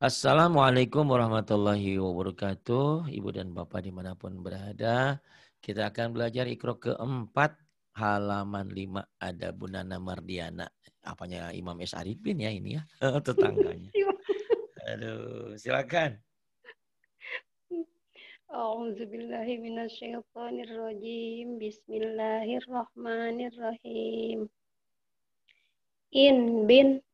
Assalamualaikum warahmatullahi wabarakatuh. Ibu dan Bapak dimanapun berada. Kita akan belajar ikro keempat halaman lima ada Bunana Mardiana. Apanya Imam S. Arifin ya ini ya. Tetangganya. Iya. Aduh, silakan. Alhamdulillahirobbilalamin, Bismillahirrahmanirrahim. In bin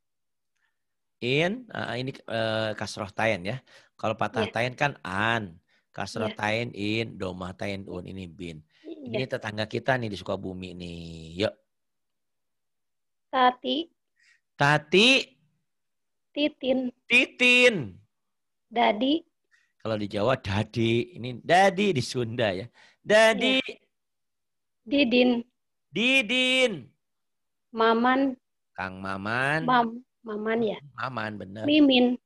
in uh, eh, ini uh, eh, kasroh tain ya. Kalau patah yeah. tain kan an, iya. kasroh yeah. tain in, domah tain un ini bin. Yeah. Ini tetangga kita nih di Sukabumi nih. Yuk. Tati. Tati. Titin. Titin. Dadi. Kalau di Jawa dadi, ini dadi di Sunda ya. Dadi. Yeah. Didin. Didin. Maman. Kang Maman. Mam. Maman ya? Hmm, Maman, benar. Mimin.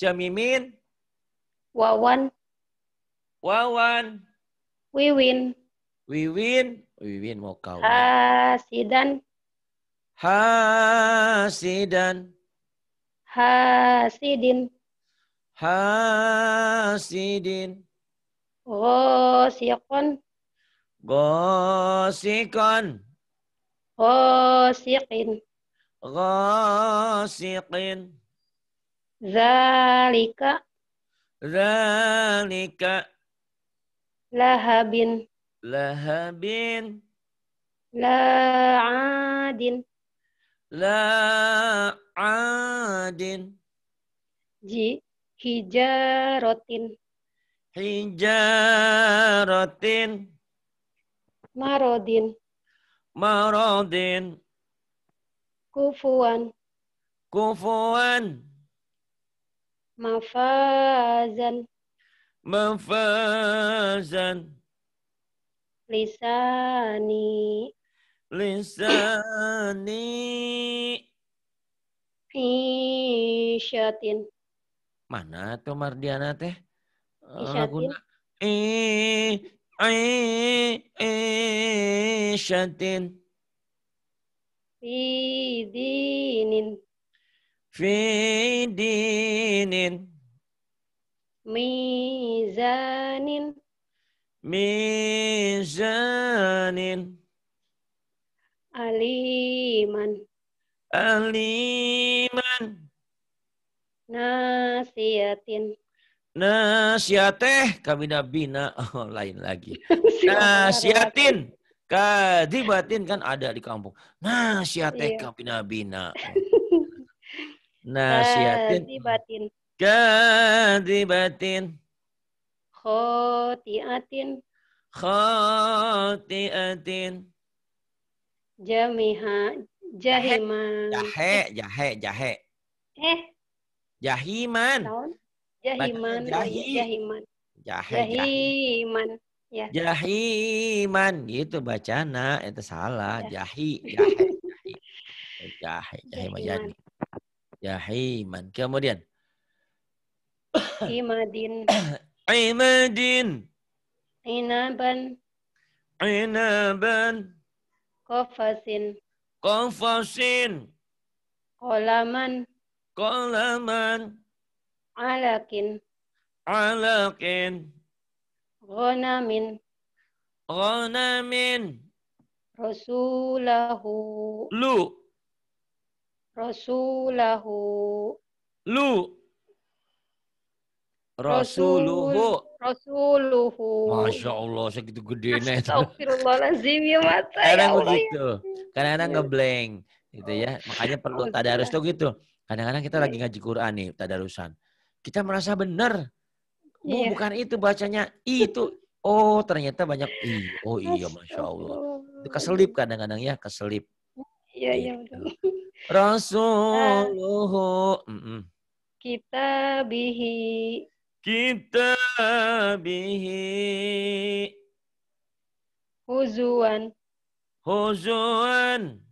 Jamimin. Wawan. Wawan. Wiwin. Wiwin. Wiwin mau kau. Hasidan. Hasidan. Hasidin. Hasidin. Gosikon. Gosikon. Gosikin ghasiqin zalika zalika lahabin lahabin la'adin la'adin ji hijarotin hijarotin marodin marodin Kufuan. Kufuan. Mafazan. Mafazan. Lisani. Lisani. Isyatin. Mana tuh Mardiana teh? Eh, Isyatin. Isyatin. Fi dinin. Fi dinin. Mizanin. Mizanin. Aliman. Aliman. Nasiatin. Nasiateh kami bina. Oh, lain lagi. Nasiatin. Kadibatin kan ada di kampung. Nasyateka bina-bina. Nasihatin. Kadibatin. Kadibatin. Khotiatin. Khotiatin. Jamiha. Jahiman. Jahe, jahe, jahe. Eh. Jahiman. Jahiman. Jahiman. Jahiman. Jahiman. Yeah. Jahiman gitu bacana itu salah ya. jahi jahi jahi jahi majani jahiman kemudian imadin imadin inaban inaban kofasin kofasin kolaman kolaman alakin alakin Ghanamin. Ghanamin. Rasulahu. Lu. Rasulahu. Lu. Rasuluhu. Rasuluhu. Masya Allah, segitu gede nih. Astagfirullahaladzim ya mata. Ya Kadang begitu. Kadang-kadang iya. ngeblank. Gitu ya. Oh. Makanya perlu tadarus iya. tuh gitu. Kadang-kadang kita lagi iya. ngaji Quran nih, tadarusan. Kita merasa benar Bu, iya. bukan itu bacanya i itu oh ternyata banyak i oh iya masya allah itu keselip kadang-kadang ya keselip iya iya gitu. Rasulullah kita bihi kita bihi huzuan huzuan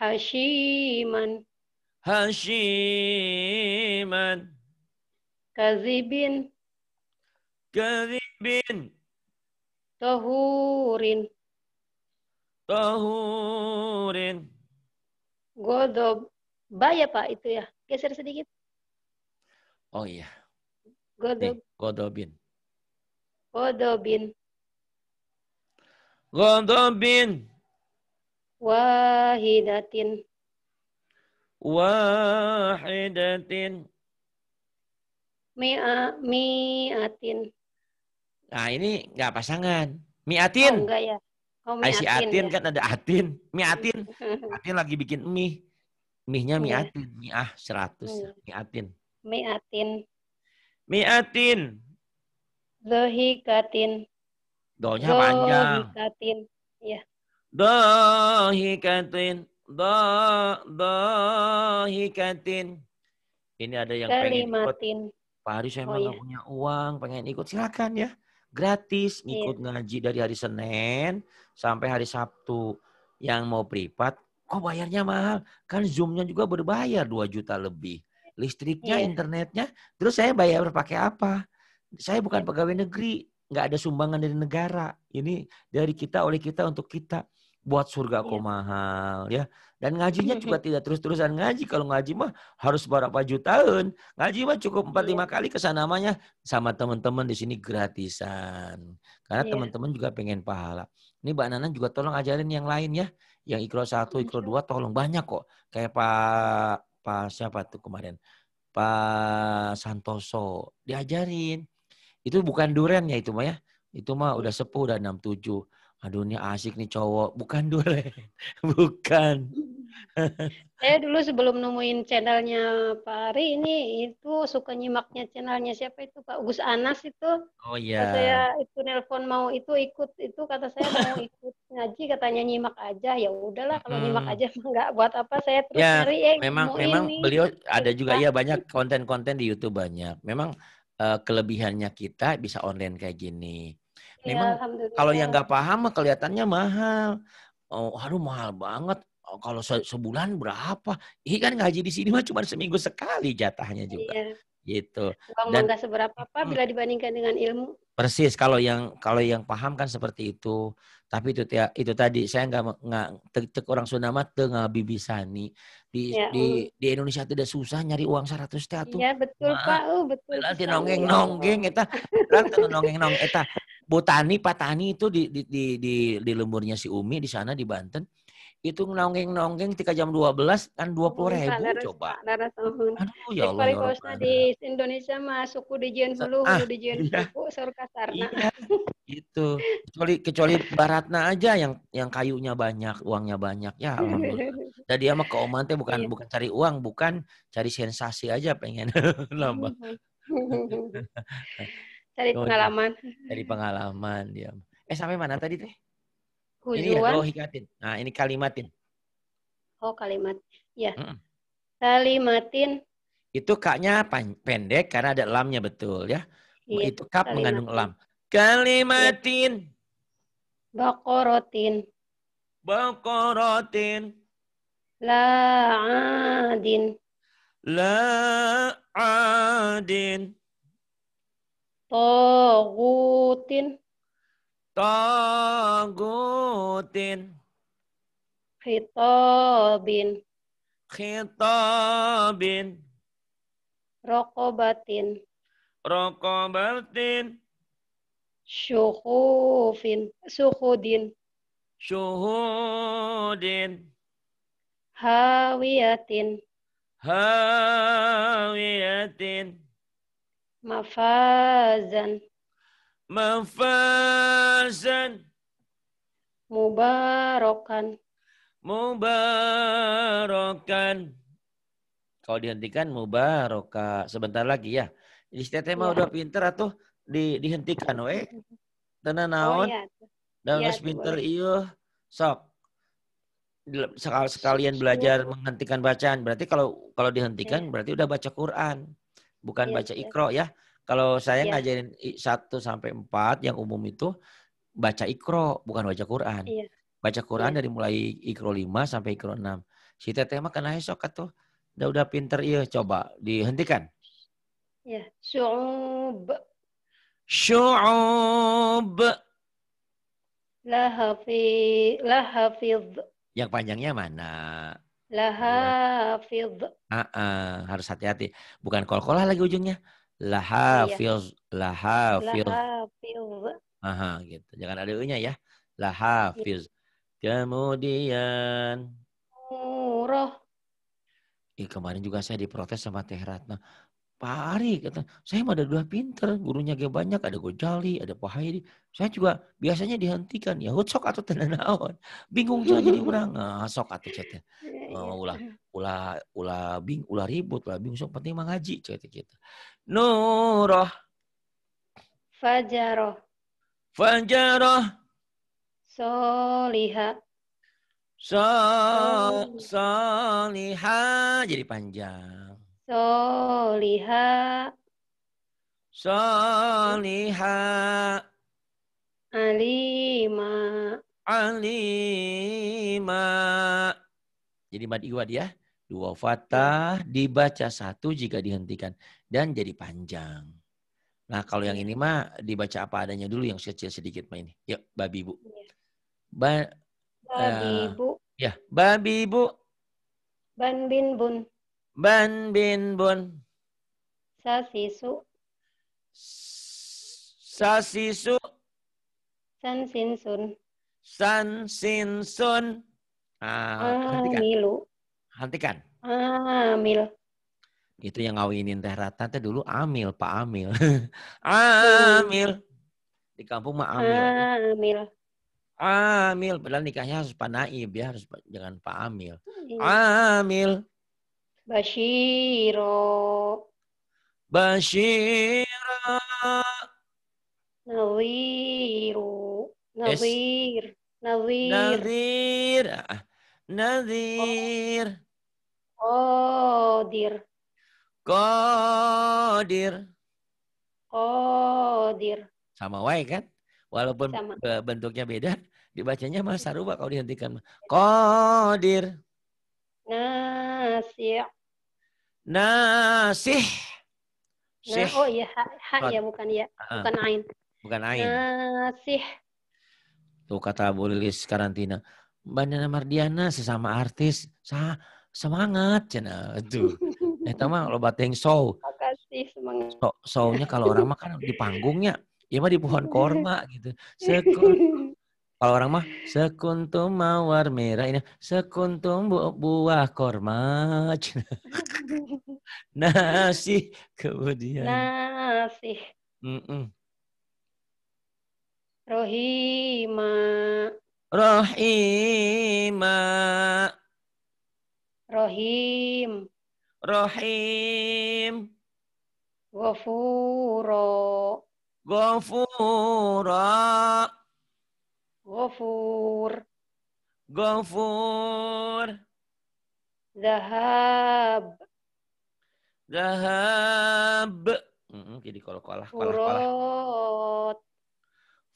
hashiman hashiman kazibin Kadibin, Tahurin. Tahurin. Godob. Baya Pak itu ya? Geser sedikit. Oh iya. Godob. Nih, godobin. Godobin. Godobin. Wahidatin. Wahidatin. Mi'a, mi'atin. Nah, ini nggak pasangan. Miatin. Oh, enggak ya. Oh, mi Atin, Atin ya. kan ada Atin. mi Atin atin lagi bikin mie. Mie-nya Mi iya. Atin. mi ah 100. mi Mi Atin. mi Atin. Mi Atin. Katin. Dohnya panjang. Katin. Iya. Katin. Do, Katin. Ini ada yang Kalimatin. pengen ikut. Pak Haris saya oh, iya. punya uang, pengen ikut. Silakan ya gratis iya. ngikut yeah. ngaji dari hari Senin sampai hari Sabtu. Yang mau privat kok bayarnya mahal? Kan zoomnya juga berbayar 2 juta lebih. Listriknya, yeah. internetnya, terus saya bayar pakai apa? Saya bukan iya. pegawai negeri, nggak ada sumbangan dari negara. Ini dari kita oleh kita untuk kita buat surga kok iya. mahal ya dan ngajinya iya, juga iya. tidak terus-terusan ngaji kalau ngaji mah harus berapa jutaan ngaji mah cukup empat lima kali ke namanya sama teman-teman di sini gratisan karena yeah. teman-teman juga pengen pahala ini Mbak Nana juga tolong ajarin yang lain ya yang ikro satu ikro dua tolong banyak kok kayak Pak Pak siapa tuh kemarin Pak Santoso diajarin itu bukan duren ya itu mah ya itu mah udah sepuh udah enam tujuh aduh ini asik nih cowok. Bukan dulu, bukan. Saya dulu sebelum nemuin channelnya Pak Ari ini itu suka nyimaknya channelnya siapa itu Pak Gus Anas itu. Oh iya. Yeah. Saya itu nelpon mau itu ikut itu kata saya mau ikut ngaji katanya nyimak aja ya udahlah kalau hmm. nyimak aja nggak buat apa saya terus yeah, cari ya eh, memang memang ini. beliau ada juga ya banyak konten-konten di YouTube banyak. Memang uh, kelebihannya kita bisa online kayak gini Iya, Memang ya, kalau yang nggak paham kelihatannya mahal. Oh, aduh mahal banget. Oh, kalau se sebulan berapa? Ih kan ngaji di sini mah cuma seminggu sekali jatahnya juga. Iya. Gitu. Uang Dan nggak seberapa apa hmm. bila dibandingkan dengan ilmu. Persis kalau yang kalau yang paham kan seperti itu. Tapi itu itu tadi saya nggak nggak orang Sunda mah tengah bibisani Di ya, di um. di Indonesia tidak susah nyari uang seratus teh Iya betul Pak, uh, betul. Nongeng nongeng nongeng eta, nanti nongeng nongeng eta Botani, Patani itu di di di di, di lemburnya si Umi di sana di Banten itu nonggeng-nonggeng ketika jam dua belas kan 20 ribu laras, coba. Laras, Aduh ya Allah. Ya di Indonesia masuk suku dijian ah, hulu, ah, di dijian iya. suku, Iya, itu. Kecuali kecuali baratna aja yang yang kayunya banyak, uangnya banyak ya. Dan dia mah ke Oman teh bukan iya. bukan cari uang, bukan cari sensasi aja pengen lama. Dari oh, iya. pengalaman. Dari pengalaman dia. Eh sampai mana tadi teh? Ini ya, oh hikatin. Nah ini kalimatin. Oh kalimat. Ya. Mm -mm. Kalimatin. Itu kaknya pendek karena ada lamnya betul ya. Iya, itu kap kalimatin. mengandung lam. Kalimatin. Iya. Bakorotin. Bakorotin. La'adin. La'adin. Togutin. Togutin. Khitobin. Khitobin. Rokobatin. Rokobatin. Syuhufin. Suhudin. Syuhudin. Hawiyatin. Hawiyatin. Mafazan. Mafazan. Mubarokan. Mubarokan. Kalau dihentikan mubaroka. Sebentar lagi ya. Istri mau iya. udah pinter atau di, dihentikan Weh. Tena oh, naon. Oh, iya. Dan ya, pinter iyo sok sekal sekalian iya. belajar menghentikan bacaan berarti kalau kalau dihentikan ya. berarti udah baca Quran bukan yes, iya, baca ikro iya. ya. Kalau saya yes. Iya. ngajarin satu sampai empat yang umum itu baca ikro bukan baca Quran. Yes. Baca Quran yes. dari mulai ikro lima sampai ikro enam. Si teteh mah kena esok atuh udah udah pinter iya coba dihentikan. Ya, syu'ub. Syu'ub. Lahafi, Lahafidh. Yang panjangnya mana? Lahafidh. Iya. Uh, uh, harus hati-hati. Bukan kol-kolah lagi ujungnya. Lahafidh. Iya. Lahafidh. Lahafidh. Aha, gitu. Jangan ada u-nya ya. Lahafidh. Iya. Kemudian. Murah. Ih, kemarin juga saya diprotes sama Teh Ratna. Pak Ari kata, saya mah ada dua pinter, gurunya gak banyak, ada Gojali, ada Pak Hairi. Saya juga biasanya dihentikan, ya sok atau tenan Bingung juga jadi orang, ah sok atau cete. Iya, iya, oh, iya. ulah ulah ulah bing ulah ribut ulah bingung sok penting mengaji ngaji cete kita. Nuroh. Fajaroh. Fajaroh. Soliha. So, soliha jadi panjang. Soliha. Soliha. Alima. Alima. Jadi mad iwad ya. Dua fatah dibaca satu jika dihentikan. Dan jadi panjang. Nah kalau yang ini mah dibaca apa adanya dulu yang kecil sedikit mah ini. Yuk babi bu. Iya. Ba, babi uh, eh, Ya babi bu. Ban bin bun. Ban bin bun. Sasisu. Sasisu. San sin sun. San sin sun. Ah, ah hentikan. Milu. Hentikan. Amil. Ah, Itu yang ngawinin Teh rata teh dulu Amil, Pak Amil. Hmm. amil. Di kampung mah Amil. Amil. Ah, amil, padahal nikahnya harus Pak Naib ya, harus jangan Pak Amil. Iya. Amil. Bashiro. Bashiro. Nadiru, Nadir, Nadir, Nadir, oh. Nadir. Kodir, Kodir, Kodir. Sama wae kan? Walaupun Sama. bentuknya beda, dibacanya masih rubah kalau dihentikan. Kodir, Nasir nasih. Nah, oh iya, ha, ha ya bukan ya, ah. bukan ain. Bukan ain. Nasih. Tuh kata Bu Lilis karantina. Mbak Nana Mardiana sesama artis, sah, semangat cina itu. Eh, tau mah lo bateng show. Makasih semangat. So, shownya kalau orang mah kan di panggungnya, ya mah di pohon korma gitu. Sekun kalau orang mah sekuntum mawar merah ini sekuntum bu buah korma. cina Nasi kemudian. Nasi. Mm -mm. Rohima. Rohima. Rohim. Rohim. Gofuro. Gofura. Gofur. Gofur. Zahab. Zahab. Hmm, jadi kalau kalah kalah kalah. Furat.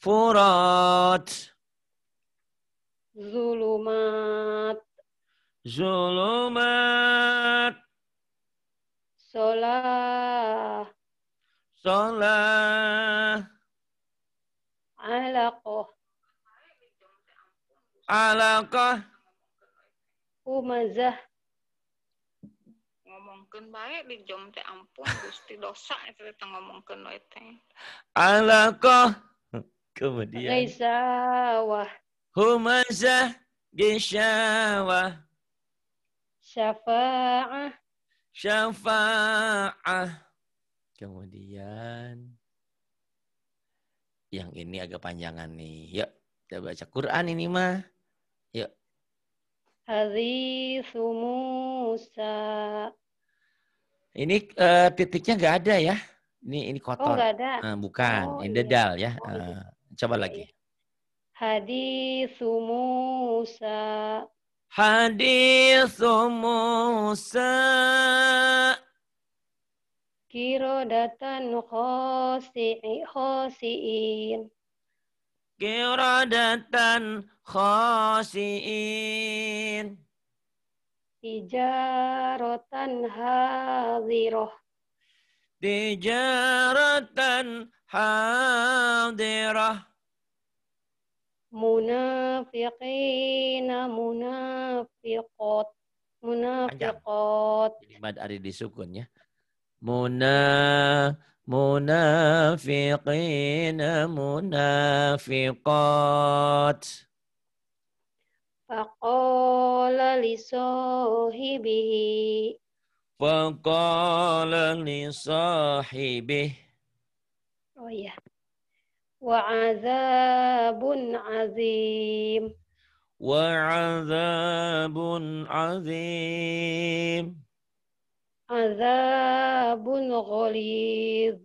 Furat. Zulumat. Zulumat. Solah. Solah. Alakoh. Alakoh. Umazah ngomongkan baik di jom teh ampun gusti dosa itu kita ngomongkan lo itu ala kok kemudian gaisawah humazah gisawah syafa'ah syafa'ah kemudian yang ini agak panjangan nih yuk kita baca Quran ini mah yuk Hadithu Musa ini uh, titiknya nggak ada ya. Ini ini oh, kotor. Oh, nggak ada. Uh, bukan, oh, ini iya. dedal iya. ya. Oh, eh, iya. uh, coba iya, lagi. Iya. Hadis Musa. Hadis Musa. Kirodatan khosi'in. Kirodatan khosi'in tijaratan hadiroh tijaratan Munafiqin munafiqot. munafiqat munafiqat mad ada di sukun ya muna munafiqina munafiqat Faqala li sahibihi. Faqala li sahibihi. Oh iya. Wa azabun azim. Wa azabun azim. Azabun ghalidh.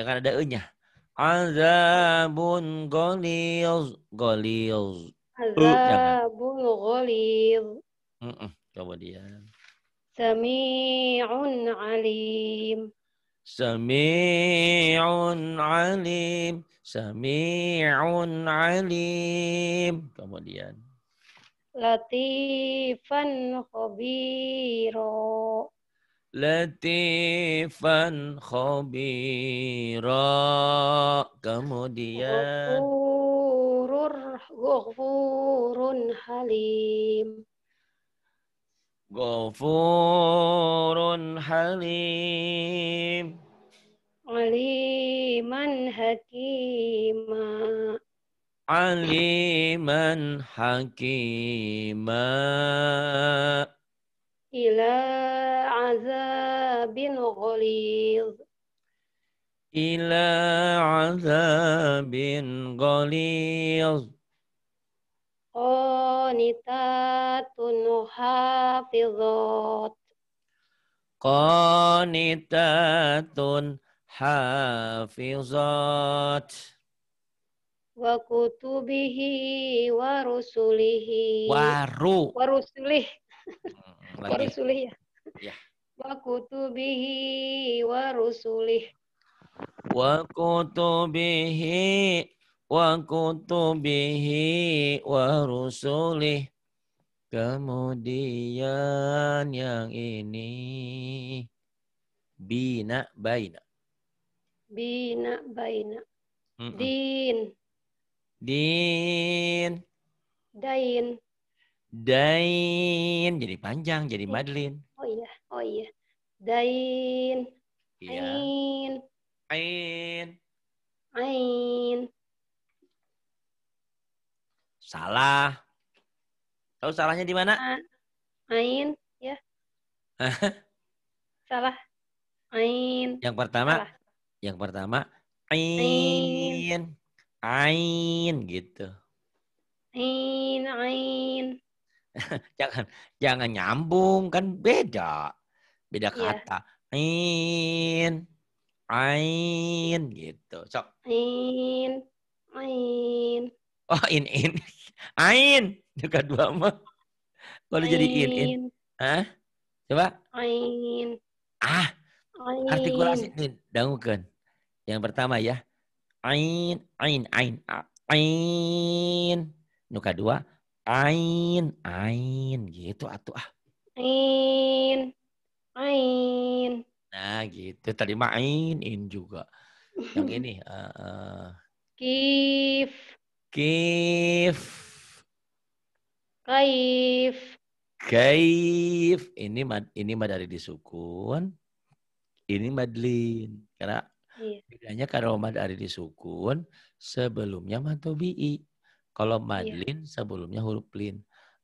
Jangan ada e-nya. Azabun ghalidh. Ghalidh. Azabul ghalid. Kemudian. Sami'un alim. Sami'un alim. Sami'un alim. Kemudian. Latifan khabiro, Latifan khabiro, Kemudian. Ghafur Gofurun halim ghafurun halim aliman Hakimah, aliman Hakimah, ila azabin ghalidh إلى عذاب غليظ قانتات حافظات قانتات حافظات وكتبه ورسله ورو ورسله ورسله ya. وكتبه ورسله kutubihi wa ورسله kemudian yang ini bina baina bina baina din din dain dain jadi panjang jadi iya. madlin oh iya oh iya dain ya. Ain. Ain. Salah. Tahu salahnya di mana? Ah, ain, ya. Salah. Ain. Yang pertama, Salah. yang pertama ain. Ain, gitu. Ain, ain. jangan jangan nyambung kan beda. Beda iya. kata. Yeah. Ain. Ain gitu. Sok. Ain. Ain. Oh, in in. Ain. Juga dua mah. Kalau jadi in in. Hah? Coba. Ain. Ah. Ain. Artikulasi ini dangukeun. Yang pertama ya. Ain, ain, ain. Ain. Nuka dua. Ain, ain gitu atuh ah. Ain. Ain. Nah gitu. Tadi mainin juga. Yang ini. Uh, uh. Kif. Kif. Kaif. Kaif. Ini mad ini madari disukun. Ini madlin. Karena yeah. bedanya kalau dari disukun sebelumnya matobi'i. Kalau madlin yeah. sebelumnya huruf lin.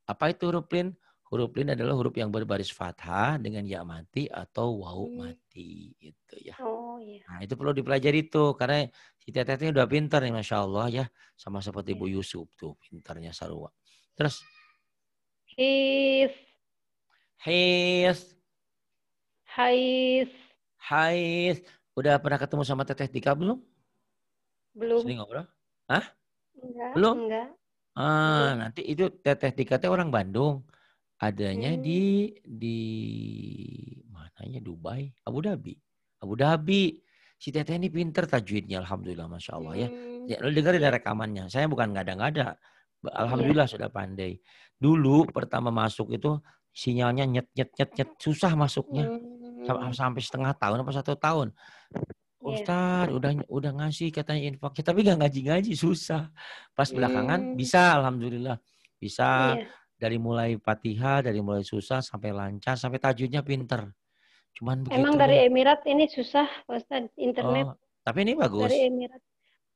Apa itu huruf lin? Huruf lin adalah huruf yang berbaris fathah dengan ya mati atau wau hmm. mati gitu ya. Oh iya. Nah, itu perlu dipelajari tuh karena si Teteh ini udah pintar nih Masya Allah ya. Sama seperti Bu iya. Yusuf tuh pintarnya Sarwa. Terus his his hais hais udah pernah ketemu sama teteh Dika belum? Belum. Sini ngobrol? Hah? Enggak. Belum? Enggak. Ah, nanti itu teteh Dika teh orang Bandung adanya hmm. di di mananya Dubai, Abu Dhabi. Abu Dhabi. Si Teteh ini pinter tajwidnya, alhamdulillah, masya Allah ya. Hmm, ya lo dengar dari iya. rekamannya. Saya bukan nggak ada nggak ada iya. Alhamdulillah sudah pandai. Dulu pertama masuk itu sinyalnya nyet nyet nyet nyet susah masuknya. Hmm. Sampai setengah tahun apa satu tahun. Iya. Ustad udah udah ngasih katanya info, kita tapi gak ngaji-ngaji susah. Pas belakangan hmm. bisa alhamdulillah bisa yeah dari mulai Fatihah, dari mulai susah sampai lancar, sampai tajunya pinter. Cuman begitu. Emang dari Emirat ini susah, Ustaz, internet. Oh, tapi ini bagus. Dari Emirat.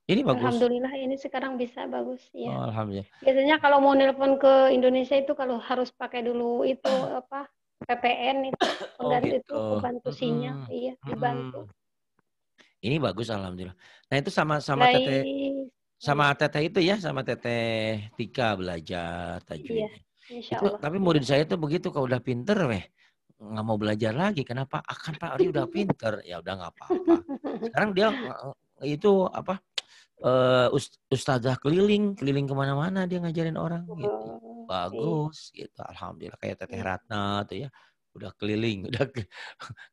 Ini bagus. Alhamdulillah ini sekarang bisa bagus ya. Oh, alhamdulillah. Biasanya kalau mau nelpon ke Indonesia itu kalau harus pakai dulu itu apa PPN itu oh, dari gitu. itu bantu sinyal, iya dibantu. Hmm. Ini bagus alhamdulillah. Nah itu sama sama Lai... teteh sama teteh itu ya sama teteh Tika belajar tajwid. Iya tapi murid saya tuh begitu kalau udah pinter weh nggak mau belajar lagi kenapa akan ah, Pak Ari udah pinter ya udah nggak apa-apa sekarang dia eh, itu apa uh, ustazah keliling keliling kemana-mana dia ngajarin orang oh, gitu bagus gitu alhamdulillah kayak Teteh iya. Ratna tuh ya udah keliling udah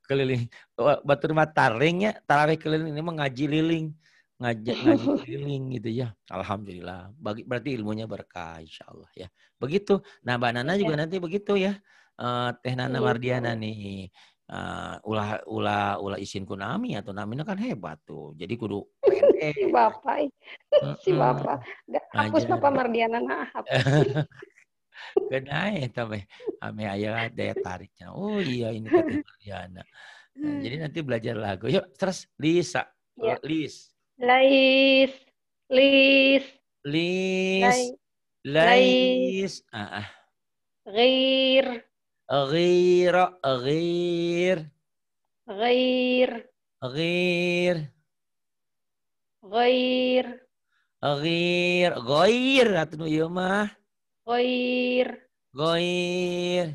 keliling batur mata ya tarawih keliling ini mengaji liling ngajak ngaji keliling gitu ya. Alhamdulillah. Bagi, berarti ilmunya berkah insya Allah ya. Begitu. Nah Mbak Nana juga iya. nanti begitu ya. Uh, Teh Nana iya, Mardiana nih. Uh, ulah ulah ulah isin kunami atau ya. namina kan hebat tuh. Jadi kudu eh. si bapak, si bapak. Hapus bapak Mardiana nah. Hapus. Kenai tapi ame ayah daya tariknya. Oh iya ini kata Mardiana. Nah, hmm. Jadi nanti belajar lagu. Yuk terus Lisa. Ya. Lis, ليس ليس ليس ليس آه،, آه. غير غير غير غير غير غير غير غير يوما غير غير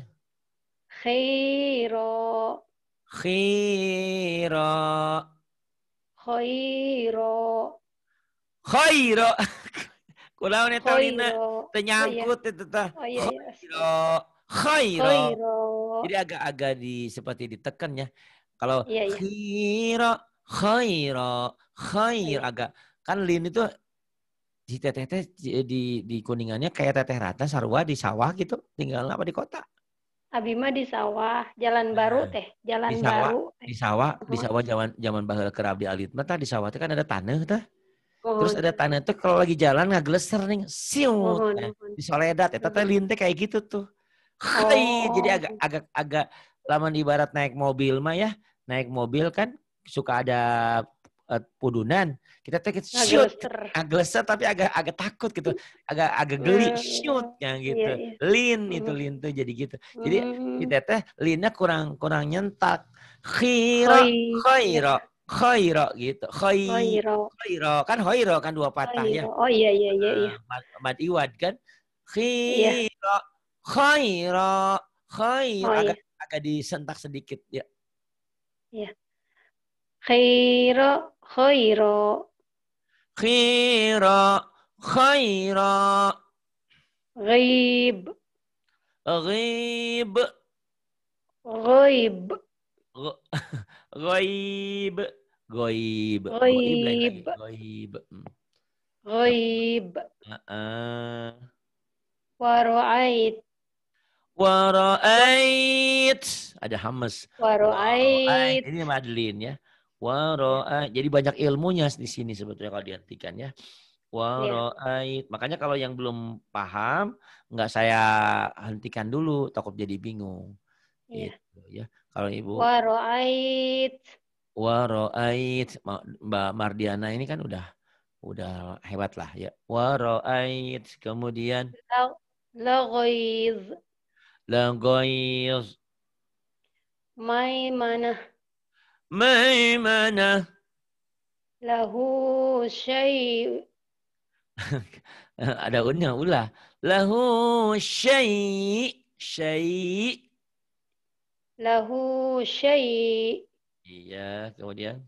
خيرا خيرا Khairo. Khairo. Kulau ini tahu ini tenyangkut oh, iya. itu ta, Oh, iya, iya. Khairo. Khairo. Jadi agak-agak di seperti ditekan ya. Kalau iya, iya. khairo, khairo, iya. agak kan lin itu di teteh teteh di di kuningannya kayak teteh rata sarwa di sawah gitu tinggal apa di kota Abima di sawah, jalan nah, baru teh, jalan di sawah, baru. Di sawah, di sawah zaman zaman bahel ke di Alit mah di sawah itu kan ada tanah teh. Oh, Terus ada tanah itu kalau lagi jalan nggak geleser nih, siung. Oh, nah. Di soledad ya, tata linte kayak gitu tuh. Oh. jadi agak agak agak laman ibarat naik mobil mah ya, naik mobil kan suka ada uh, pudunan, kita tuh kita shoot. agak Agleser tapi agak agak takut gitu. Agak agak geli uh, hmm. shoot yang iya, gitu. yeah, yeah. Lean hmm. itu lin tuh jadi gitu. Jadi uh, kita teh leannya kurang kurang nyentak. Khiro, khairo khairo gitu. khairo khairo Kan khairo kan dua patah ya. Oh iya iya iya iya. Ah, mad, mad iwad kan. Iya. khairo khairo khairo oh, iya. Agak agak disentak sedikit ya. Iya. khairo خيرا خيرا خيرا غيب غيب غيب غيب غيب غيب غيب غيب ورأيت ورأيت ada hamas ورأيت ini madlin ya Waro'a. Jadi banyak ilmunya di sini sebetulnya kalau diartikan ya. Iya. Waro'ait. Makanya kalau yang belum paham, nggak saya hentikan dulu, takut jadi bingung. Ya. itu ya. Kalau Ibu. Waro'ait. Waro'ait. Mbak Mardiana ini kan udah udah hebat lah ya. Waro'ait. Kemudian. Lagoiz. Mai mana? ميمنة له شيء ada unnya ulah lahu syai syai lahu syai iya kemudian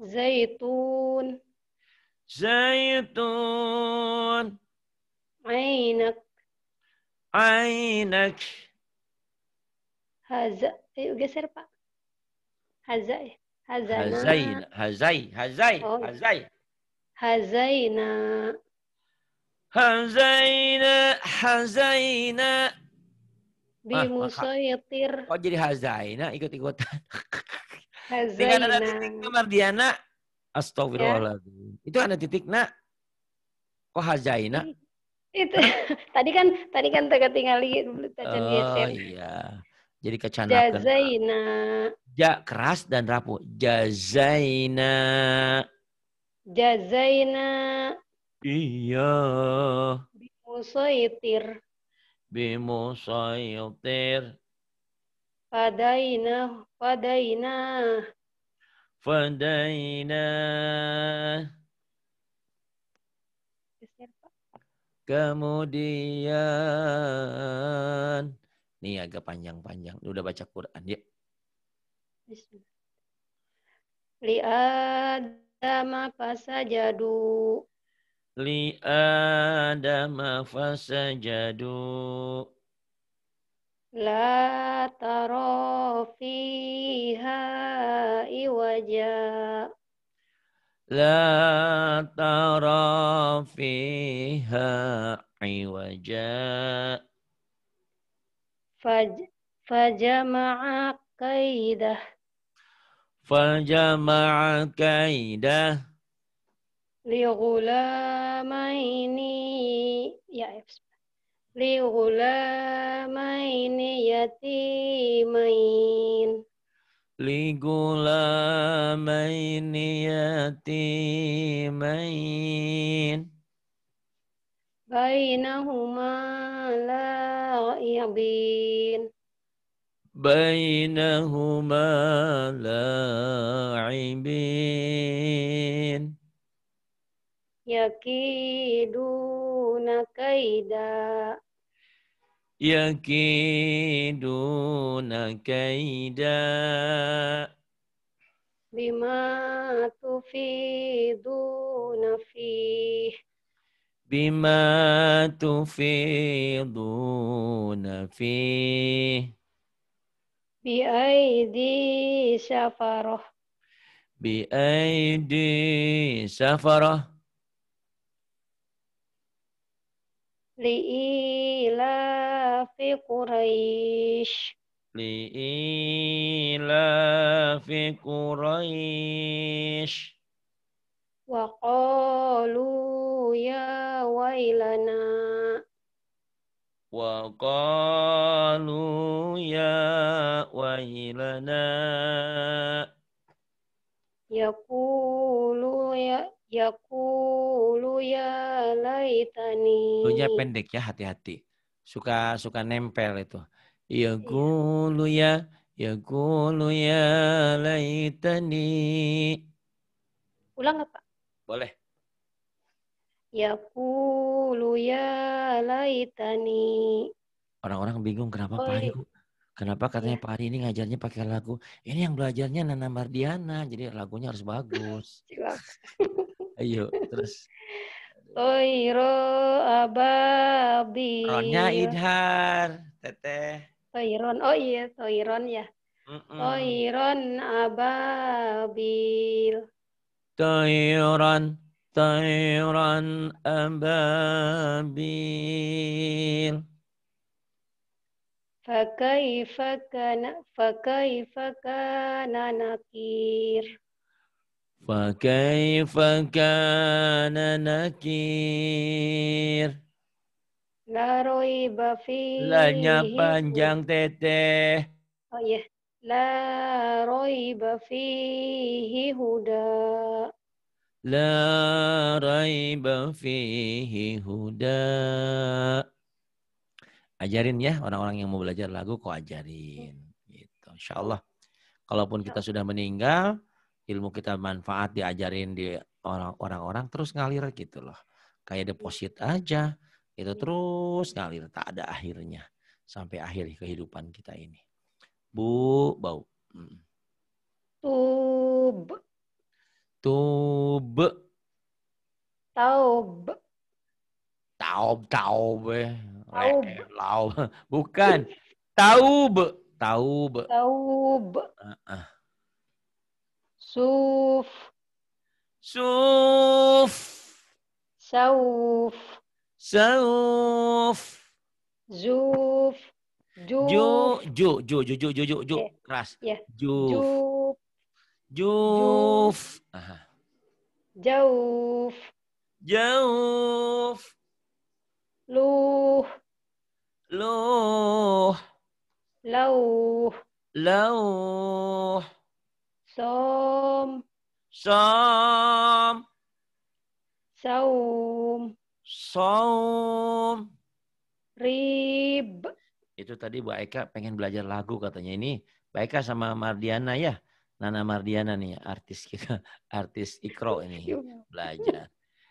zaitun zaitun ainak ainak هذا geser pak هذا Hazaina. Hazai. Hazai. Oh. Hazai. Hazaina. Hazaina. Hazaina. Ah, tir. Kok jadi Hazaina ikut-ikutan? Hazaina. Tinggal ada titiknya Mardiana. Astagfirullahaladzim. Ya. Itu ada titik nak? Kok Hazaina? Itu. tadi kan tadi kan terketinggalan. Oh iya. Jadi kecandakan. Nah. Ja keras dan rapuh. Jazaina. Jazaina. Iya. Bimusaitir. Bimusaitir. Fadaina. Fadaina. Fadaina. Kemudian. Nih agak panjang-panjang. Udah baca Quran ya. Li Adama fasajadu. Li Adama fasajadu. La taro fiha iwaja. La taro fiha iwaja. Faj, fajama'a kaidah Fajama'a kaidah Liulamaini ya, ya. Liulamaini yatimain Liulamaini yatimain Bainahuma la'ibin بينهما لاعبين يكيدون كيدا يكيدون كيدا بما تفيضون فيه بما تفيضون فيه بأيدي سفرة بأيدي سفرة لإيلاف قريش لإيلاف قريش وقالوا يا ويلنا وقالوا يا ويلنا Yakulu ya yakulu ya laitani. Lunya pendek ya hati-hati. Suka suka nempel itu. Yakulu ya yakulu ya laitani. Ulang apa? Boleh. Yaqulu ya laitani. Orang-orang bingung kenapa Pak Ari Kenapa katanya iya. Pak Ari ini ngajarnya pakai lagu? Ini yang belajarnya Nana Mardiana, jadi lagunya harus bagus. Ayo, terus. Toiro ababi. Ronnya idhar, teteh. Toiron, oh iya, toiron ya. Mm Toiron ababil. Toiron طيرا أبابيل فكيف كان فكيف كان نكير فكيف كان نكير La panjang teteh. Oh iya. La roiba fihi huda. لا ريب فيه هدى ajarin ya orang-orang yang mau belajar lagu kok ajarin gitu insyaallah kalaupun kita sudah meninggal ilmu kita manfaat diajarin di orang-orang terus ngalir gitu loh kayak deposit aja itu iya. terus ngalir tak ada akhirnya sampai akhir kehidupan kita ini bu bau hmm. tub Tobe. Taub. Taub, taub. Taub. Laub. Bukan. Taub. Taub. Taub. Uh -uh. Suf. Suf. Sauf. Sauf. Zuf. Ju. Ju. Ju. Ju. Ju. Ju. Ju. Ju. Keras. Yeah. Ju. Ju. Juf. Aha. Jauf. Jauf. Luh. Luh. Lauh. Lauh. Som. Som. Saum. Saum. Rib. Itu tadi Bu Aika pengen belajar lagu katanya ini. Bu Eka sama Mardiana ya. Nana Mardiana nih artis kita, artis Ikro ini iya. belajar.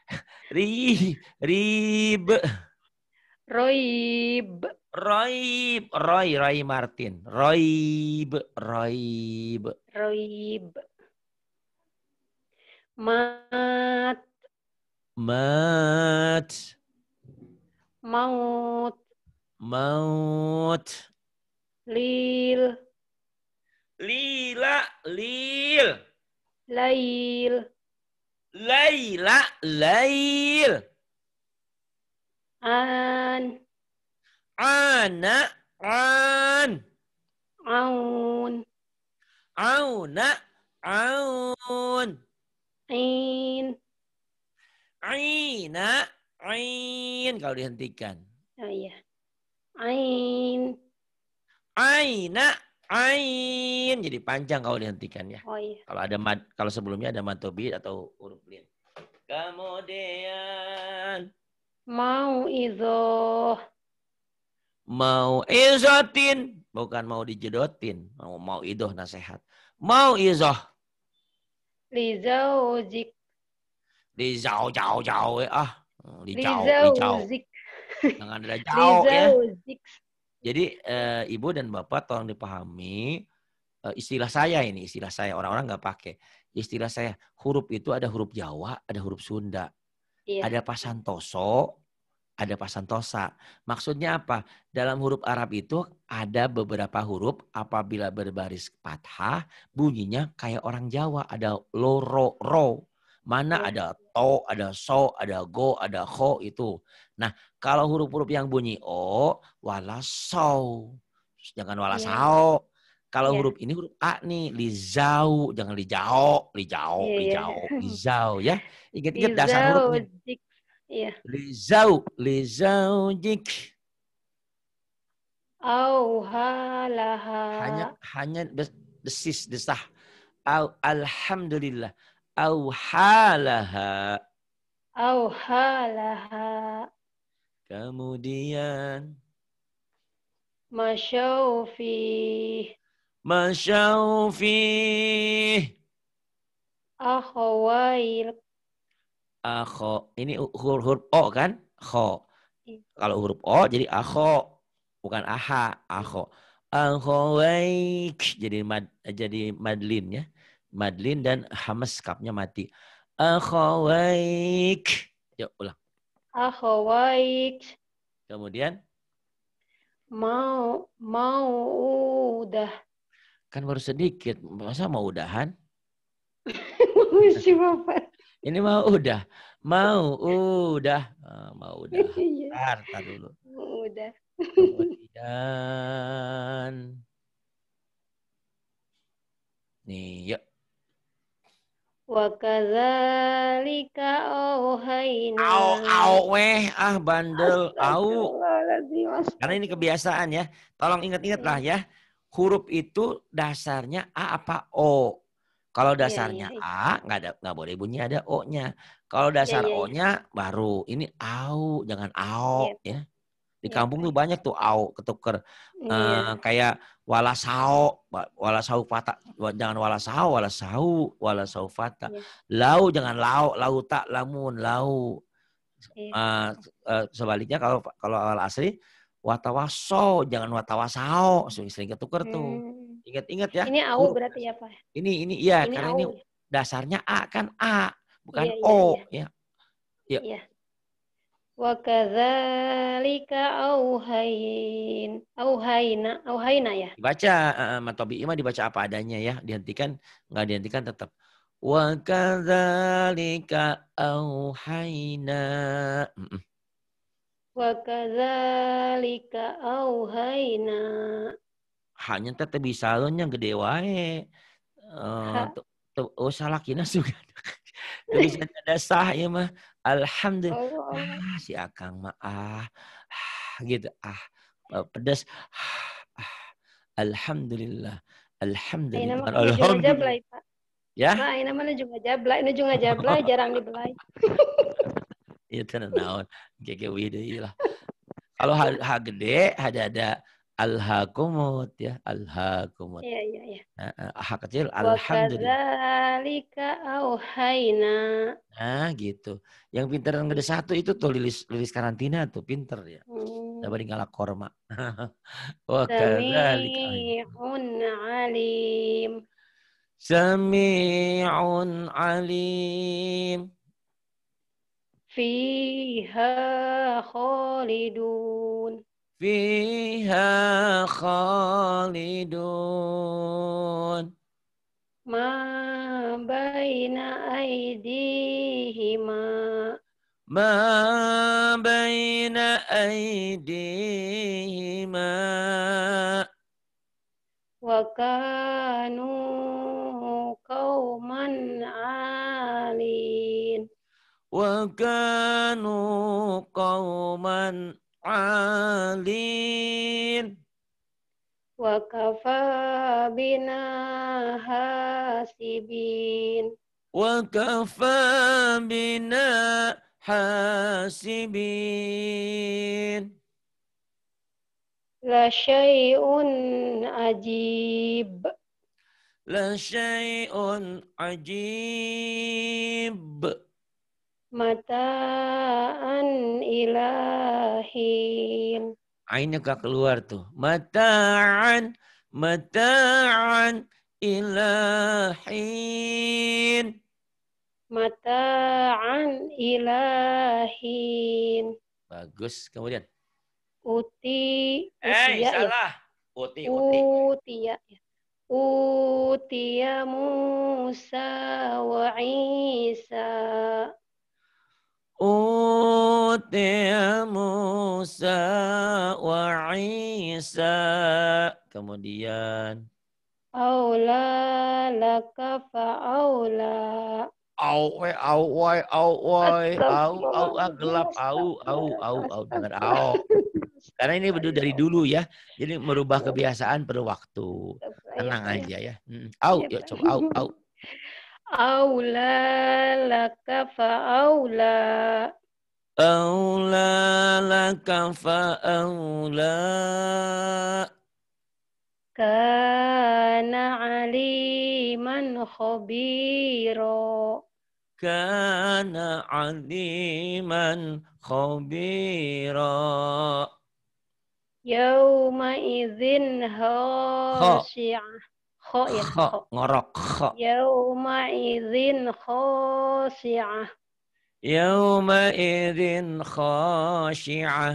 Ri, rib. Roib. Roib, Roy, Roy Martin. Roib, Roib. Roib. Mat. Mat. Maut. Maut. Lil. Lila, lil. Lail. Laila, lail. An. Ana, an. Aun. Auna, aun. Ain. Aina, ain. Kalau dihentikan. Oh iya. Ain. Aina, ain jadi panjang kalau dihentikan ya. Oh, iya. Kalau ada mad, kalau sebelumnya ada matobid atau huruf lin. Kemudian mau izo mau izotin bukan mau dijedotin mau mau idoh nasihat mau izoh lizauzik lizau jauh jauh eh, ah lizau lizau jangan ada jauh ya jadi e, ibu dan bapak tolong dipahami e, istilah saya ini, istilah saya orang-orang nggak pakai. Istilah saya huruf itu ada huruf Jawa, ada huruf Sunda, iya. ada pasantoso, ada pasantosa. Maksudnya apa? Dalam huruf Arab itu ada beberapa huruf apabila berbaris fathah bunyinya kayak orang Jawa ada loro ro. Mana iya. ada to, ada so, ada go, ada ho itu. Nah, kalau huruf-huruf yang bunyi o, wala so. Jangan iya. wala yeah. sao. Kalau yeah. huruf ini huruf A nih, lizau, jangan lijao, lijao, yeah, iya. lijao, yeah. lizau ya. Ingat-ingat dasar hurufnya. Yeah. Lizau, lizau jik. Au halaha. Hanya hanya desis desah. Au alhamdulillah au Auhalaha. au kemudian Masyaufi. Masyaufi. akhawail akho ini hur huruf o kan kho iya. kalau huruf o jadi akho bukan aha akho iya. akhawaik jadi mad, jadi madlin ya Madlin dan Hamas kapnya mati. Akhawaik. yuk ya, ulang. Akhawaik. Kemudian? Mau, mau udah. Kan baru sedikit. Masa mau udahan? Ini mau udah. Mau udah. Ah, mau udah. Harta iya. bentar dulu. udah. Kemudian. Nih, yuk. Wakadzalika auhayna. Au au weh ah bandel au. Karena ini kebiasaan ya. Tolong ingat-ingatlah iya. ya. Huruf itu dasarnya A apa O. Kalau iya, dasarnya iya. A nggak ada nggak boleh bunyi ada O-nya. Kalau dasar O-nya baru ini au jangan au ya. Di iya. kampung tuh banyak tuh au ketuker. Uh, kayak walasau walasau fata, jangan walasau walasau, walasau fata. Iya. Lau jangan lau, lau tak lamun, lau. Uh, uh, sebaliknya kalau kalau awal asli watawaso jangan watawasau sering-sering ketuker tuh hmm. ingat-ingat ya ini au berarti ya pak ini ini iya karena ini dasarnya a kan a bukan iya, o iya. ya ya, ya. Wakazalika auhain. Auhaina, auhaina ya. Dibaca uh, matobi ima dibaca apa adanya ya, dihentikan nggak dihentikan tetap. Wakazalika auhaina. Wakazalika auhaina. Hanya tetap bisa yang gede wae. Uh, oh salah kina juga. Tapi ada sah ya mah. Alhamdulillah. Ah, si Akang mah ah, ah gitu ah eh, pedas. Ah, ah. Alhamdulillah. Alhamdulillah. Aina Alhamdulillah. Ya. Nah, ini mana juga jabla, ini juga jabla jarang dibelai. Itu naon, gege wide lah. Kalau ha, ha gede, ada ada alhaqumut ya alhaqumut ya ya ya ah kecil alhamdulillah auhaina. nah gitu yang pinter yang gede satu itu tuh lilis lilis karantina tuh pinter ya hmm. dapat ngalah korma wa kadzalikun alim sami'un alim fiha khalidun فيها خالدون ما بين أيديهما ما بين أيديهما وكانوا قوما عالين وكانوا قوما alin wa kafa bina hasibin wa kafa bina hasibin la syai'un ajib la syai'un ajib Mataan ilahin. Ainnya gak keluar tuh. Mataan, mataan ilahin. Mataan ilahin. Bagus. Kemudian. Uti. Eh, hey, ya. salah. Ya? Uti, uti. Utia. Ya. Utia Musa wa Isa. Uti Musa wa Isa. Kemudian. Aula laka fa'aula. Au, we, au, wai, ah, au, wai, au, au, au, gelap, au, au, au, au, dengar, au. Karena ini berdua dari dulu ya. Jadi merubah kebiasaan perlu waktu. Iya, Tenang iya. aja ya. Au, ya coba, au, au. أولى لك فأولى أولى لك فأولى كان عليما خبيرا كان عليما خبيرا يومئذ هاشعة خاء خاء غرق خاء خاشعة يوم يومئذ خاشعة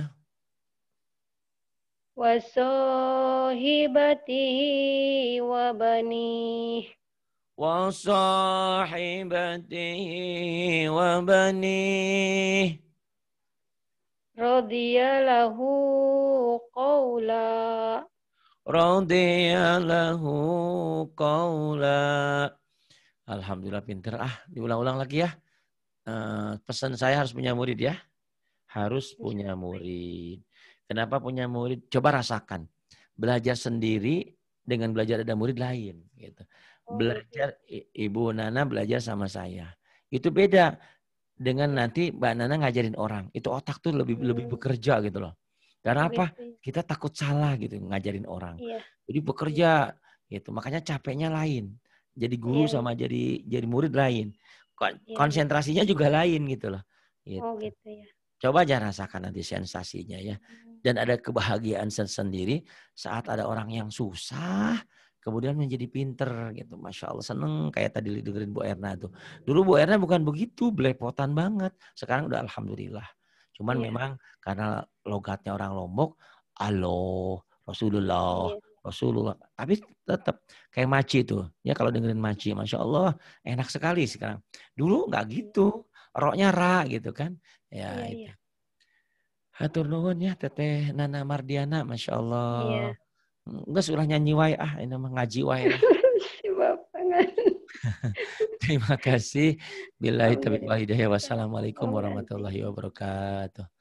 وصاحبته وبنيه وصاحبته وبنيه رضي له قولا رضي له Alhamdulillah pinter. Ah, diulang-ulang lagi ya. Uh, pesan saya harus punya murid ya. Harus punya murid. Kenapa punya murid? Coba rasakan. Belajar sendiri dengan belajar ada murid lain. Gitu. Oh, gitu. Belajar Ibu Nana belajar sama saya. Itu beda dengan nanti Mbak Nana ngajarin orang. Itu otak tuh lebih lebih iya. bekerja gitu loh. Karena apa? Kita takut salah gitu ngajarin orang. Iya. Jadi bekerja gitu. Makanya capeknya lain. Jadi guru iya. sama jadi jadi murid lain. Kon iya. Konsentrasinya juga lain gitu loh. Gitu. Oh gitu ya. Coba aja rasakan nanti sensasinya ya. Hmm. Dan ada kebahagiaan sendiri saat ada orang yang susah kemudian menjadi pinter gitu. Masya Allah seneng kayak tadi dengerin Bu Erna tuh. Dulu Bu Erna bukan begitu, belepotan banget. Sekarang udah Alhamdulillah. Cuman yeah. memang karena logatnya orang Lombok, alo, Rasulullah, yeah. Rasulullah. Tapi tetap kayak maci tuh. Ya kalau dengerin maci, masya Allah enak sekali sekarang. Dulu nggak iya. gitu, roknya ra gitu kan. Ya yeah, iya. itu. Yeah. Hatur nuhun ya Teteh Nana Mardiana, masya Allah. Yeah. Enggak sudah nyanyi wae ah, ini mah ngaji wae. Siap. Terima kasih. Bila hidayah. Wassalamualaikum warahmatullahi wabarakatuh.